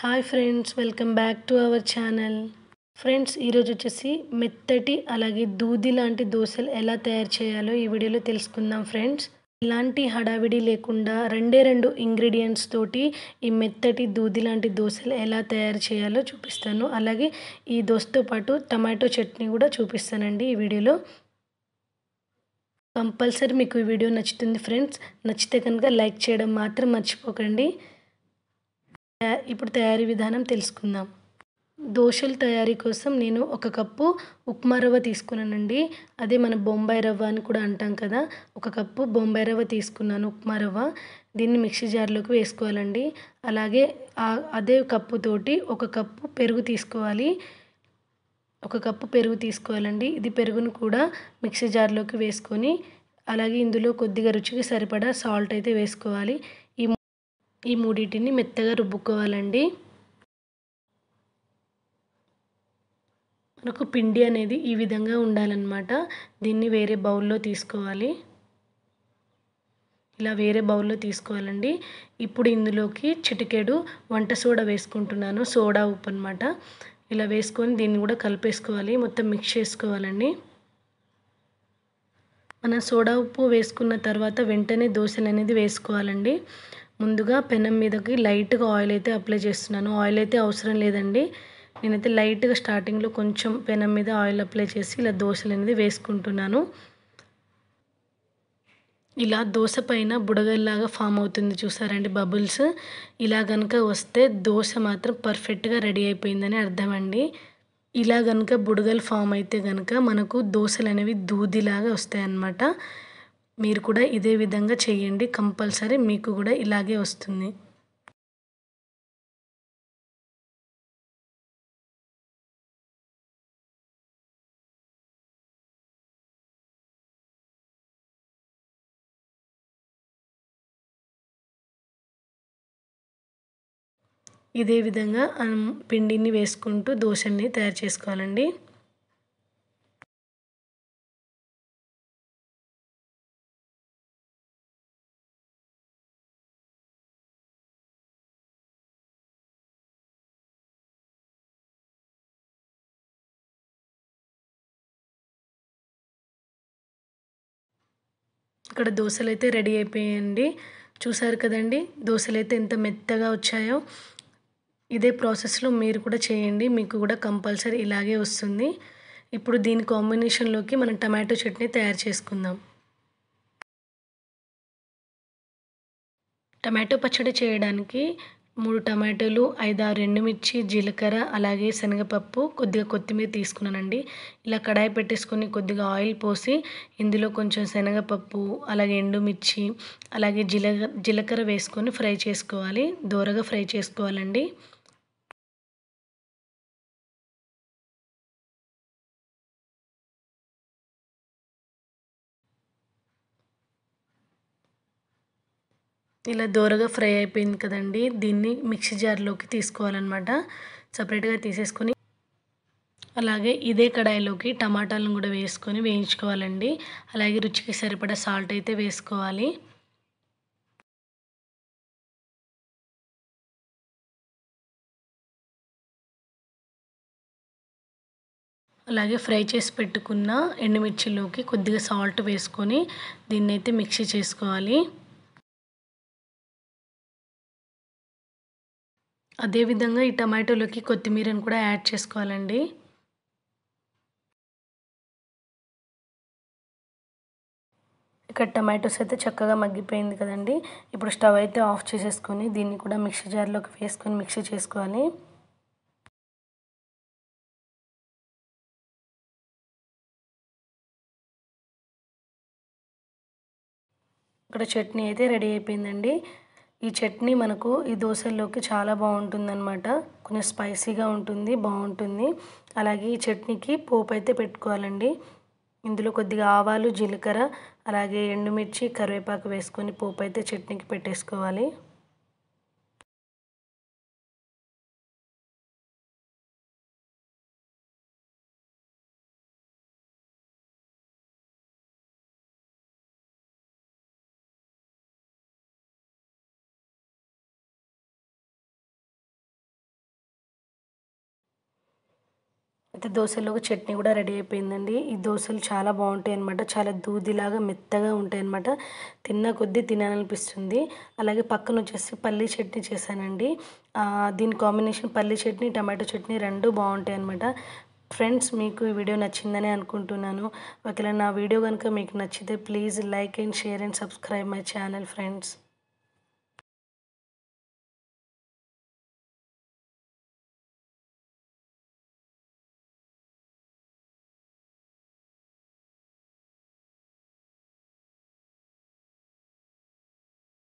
hi friends welcome back to our channel friends ఈరోజు వచ్చేసి మెత్తటి అలాగే దూది లాంటి దోశలు ఎలా తయారు చేయాలో ఈ వీడియోలో తెలుసుకుందాం ఫ్రెండ్స్ ఇలాంటి హడావిడి లేకుండా రెండే రెండు ఇంగ్రీడియంట్స్ తోటి ఈ మెత్తటి దూది లాంటి దోశలు ఎలా తయారు చేయాలో చూపిస్తాను అలాగే ఈ దోశతో పాటు టమాటో చట్నీ కూడా చూపిస్తానండి ఈ వీడియోలో కంపల్సరీ మీకు ఈ వీడియో నచ్చుతుంది ఫ్రెండ్స్ నచ్చితే కనుక లైక్ చేయడం మాత్రం మర్చిపోకండి ఇప్పుడు తయారీ విధానం తెలుసుకుందాం దోశల తయారీ కోసం నేను ఒక కప్పు ఉప్మా రవ్వ తీసుకున్నానండి అదే మన బొంబాయి రవ్వ అని కూడా అంటాం కదా ఒక కప్పు బొంబాయి రవ్వ తీసుకున్నాను ఉప్మా రవ్వ దీన్ని మిక్సీ జార్లోకి వేసుకోవాలండి అలాగే అదే కప్పుతోటి ఒక కప్పు పెరుగు తీసుకోవాలి ఒక కప్పు పెరుగు తీసుకోవాలండి ఇది పెరుగును కూడా మిక్సీ జార్లోకి వేసుకొని అలాగే ఇందులో కొద్దిగా రుచికి సరిపడా సాల్ట్ అయితే వేసుకోవాలి ఈ మూడింటిని మెత్తగా రుబ్బుకోవాలండి మనకు పిండి అనేది ఈ విధంగా ఉండాలన్నమాట దీన్ని వేరే బౌల్లో తీసుకోవాలి ఇలా వేరే బౌల్లో తీసుకోవాలండి ఇప్పుడు ఇందులోకి చిటికెడు వంట సోడా వేసుకుంటున్నాను సోడా ఉప్పు అనమాట ఇలా వేసుకొని దీన్ని కూడా కలిపేసుకోవాలి మొత్తం మిక్స్ చేసుకోవాలండి మన సోడా ఉప్పు వేసుకున్న తర్వాత వెంటనే దోశలు అనేది వేసుకోవాలండి ముందుగా పెనం మీదకి లైట్గా ఆయిల్ అయితే అప్లై చేస్తున్నాను ఆయిల్ అయితే అవసరం లేదండి నేనైతే లైట్గా స్టార్టింగ్లో కొంచెం పెనం మీద ఆయిల్ అప్లై చేసి ఇలా దోశలు అనేది వేసుకుంటున్నాను ఇలా దోశ పైన బుడగల్లాగా ఫామ్ అవుతుంది చూసారండి బబుల్స్ ఇలా కనుక వస్తే దోశ మాత్రం పర్ఫెక్ట్గా రెడీ అయిపోయిందని అర్థమండి ఇలా కనుక బుడగలు ఫామ్ అయితే కనుక మనకు దోశలు అనేవి దూదిలాగా వస్తాయన్నమాట మీరు కూడా ఇదే విధంగా చేయండి కంపల్సరీ మీకు కూడా ఇలాగే వస్తుంది ఇదే విధంగా పిండిని వేసుకుంటూ దోశల్ని తయారు చేసుకోవాలండి ఇక్కడ దోశలు అయితే రెడీ అయిపోయాయండి చూసారు కదండి దోశలు అయితే ఎంత మెత్తగా వచ్చాయో ఇదే ప్రాసెస్లో మీరు కూడా చేయండి మీకు కూడా కంపల్సరీ ఇలాగే వస్తుంది ఇప్పుడు దీని కాంబినేషన్లోకి మనం టమాటో చట్నీ తయారు చేసుకుందాం టమాటో పచ్చడి చేయడానికి మూడు టమాటాలు ఐదారు ఎండుమిర్చి జీలకర్ర అలాగే శనగపప్పు కొద్దిగా కొత్తిమీర తీసుకున్నానండి ఇలా కడాయి పెట్టేసుకొని కొద్దిగా ఆయిల్ పోసి ఇందులో కొంచెం శనగపప్పు అలాగే ఎండుమిర్చి అలాగే జీల జీలకర్ర వేసుకొని ఫ్రై చేసుకోవాలి దోరగా ఫ్రై చేసుకోవాలండి ఇలా దోరగా ఫ్రై అయిపోయింది కదండి దీన్ని మిక్సీ జార్లోకి తీసుకోవాలన్నమాట సపరేట్గా తీసేసుకొని అలాగే ఇదే కడాయిలోకి టమాటాలను కూడా వేసుకొని వేయించుకోవాలండి అలాగే రుచికి సరిపడా సాల్ట్ అయితే వేసుకోవాలి అలాగే ఫ్రై చేసి పెట్టుకున్న ఎండుమిర్చిలోకి కొద్దిగా సాల్ట్ వేసుకొని దీన్నైతే మిక్సీ చేసుకోవాలి అదేవిధంగా ఈ టమాటోలోకి కొత్తిమీరను కూడా యాడ్ చేసుకోవాలండి ఇక్కడ టమాటోస్ అయితే చక్కగా మగ్గిపోయింది కదండి ఇప్పుడు స్టవ్ అయితే ఆఫ్ చేసేసుకొని దీన్ని కూడా మిక్సీ జార్లోకి వేసుకొని మిక్సీ చేసుకోవాలి ఇక్కడ చట్నీ అయితే రెడీ అయిపోయిందండి ఈ చట్నీ మనకు ఈ దోశల్లోకి చాలా అనమాట కొంచెం స్పైసీగా ఉంటుంది బాగుంటుంది అలాగే ఈ చట్నీకి పోపు అయితే పెట్టుకోవాలండి ఇందులో కొద్దిగా ఆవాలు జీలకర్ర అలాగే ఎండుమిర్చి కరివేపాకు వేసుకొని పోపు అయితే చట్నీకి పెట్టేసుకోవాలి అయితే దోశలోకి చట్నీ కూడా రెడీ అయిపోయిందండి ఈ దోశలు చాలా బాగుంటాయి అనమాట చాలా దూదిలాగా మెత్తగా ఉంటాయి అనమాట తిన్న కొద్దీ తినాలనిపిస్తుంది అలాగే పక్కన వచ్చేసి పల్లీ చట్నీ చేశానండి దీని కాంబినేషన్ పల్లీ చట్నీ టమాటో చట్నీ రెండు బాగుంటాయి అనమాట ఫ్రెండ్స్ మీకు ఈ వీడియో నచ్చిందని అనుకుంటున్నాను ఒకవేళ నా వీడియో కనుక మీకు నచ్చితే please like and share and subscribe my channel friends